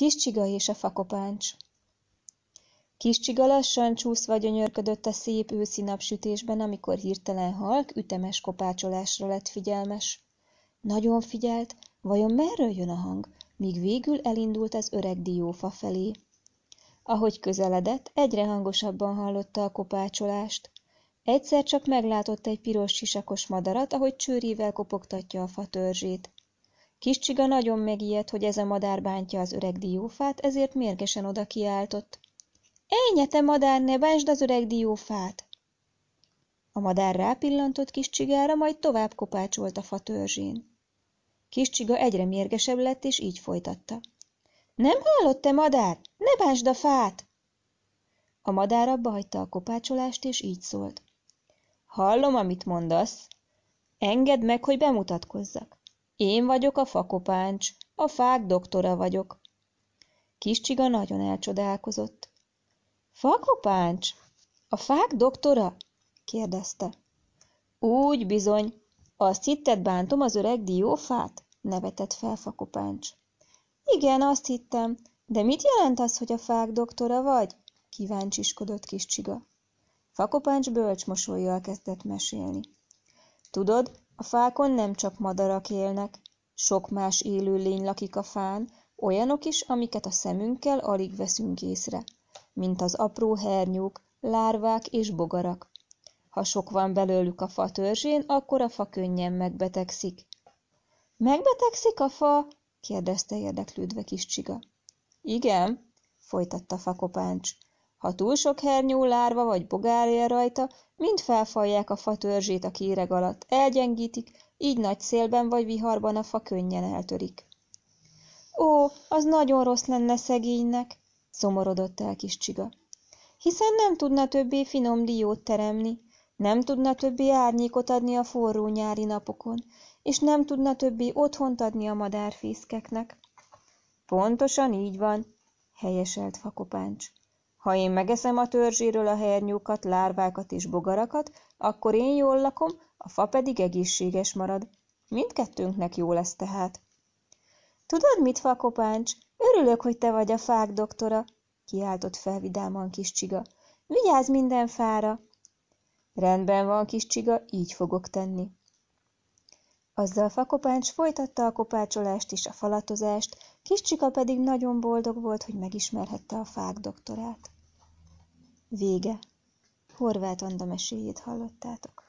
Kis csiga és a fakopáncs Kis csiga lassan csúszva gyönyörködött a szép őszi napsütésben, amikor hirtelen halk, ütemes kopácsolásra lett figyelmes. Nagyon figyelt, vajon merről jön a hang, míg végül elindult az öreg diófa felé. Ahogy közeledett, egyre hangosabban hallotta a kopácsolást. Egyszer csak meglátott egy piros sisakos madarat, ahogy csőrével kopogtatja a fatörzsét. Kis csiga nagyon megijedt, hogy ez a madár bántja az öreg diófát, ezért mérgesen oda kiáltott. Ejnye, te madár, ne bántsd az öreg diófát! A madár rápillantott kis csigára, majd tovább kopácsolt a fatörzsén. Kis csiga egyre mérgesebb lett, és így folytatta. Nem hallott te madár? Ne bántsd a fát! A madár abba hagyta a kopácsolást, és így szólt. Hallom, amit mondasz. Engedd meg, hogy bemutatkozzak. Én vagyok a fakopáncs, a fák doktora vagyok. Kis csiga nagyon elcsodálkozott. Fakopáncs? A fák doktora? kérdezte. Úgy bizony, azt hitted bántom az öreg diófát? nevetett fel fakopáncs. Igen, azt hittem, de mit jelent az, hogy a fák doktora vagy? kíváncsiskodott kis csiga. Fakopáncs bölcs mosolyjal kezdett mesélni. Tudod, a fákon nem csak madarak élnek, sok más élőlény lakik a fán, olyanok is, amiket a szemünkkel alig veszünk észre, mint az apró hernyók, lárvák és bogarak. Ha sok van belőlük a fa törzsén, akkor a fa könnyen megbetegszik. Megbetegszik a fa? kérdezte érdeklődve kis csiga. Igen, folytatta fakopáncs. Ha túl sok hernyó, lárva vagy bogár él rajta, mind felfalják a fa törzsét a kéreg alatt, elgyengítik, így nagy szélben vagy viharban a fa könnyen eltörik. Ó, az nagyon rossz lenne szegénynek, szomorodott el kis csiga. Hiszen nem tudna többé finom diót teremni, nem tudna többé árnyékot adni a forró nyári napokon, és nem tudna többé otthont adni a madárfészkeknek. Pontosan így van, helyeselt fakopáncs. Ha én megeszem a törzséről a hernyókat, lárvákat és bogarakat, akkor én jól lakom, a fa pedig egészséges marad. Mindkettőnknek jó lesz tehát. Tudod mit, fakopáncs? Örülök, hogy te vagy a fák doktora, kiáltott fel vidáman kis csiga. Vigyázz minden fára! Rendben van, kis csiga, így fogok tenni. Azzal Fakopáncs folytatta a kopácsolást és a falatozást, kis Csika pedig nagyon boldog volt, hogy megismerhette a fák doktorát. Vége. Horváth Anda meséjét hallottátok.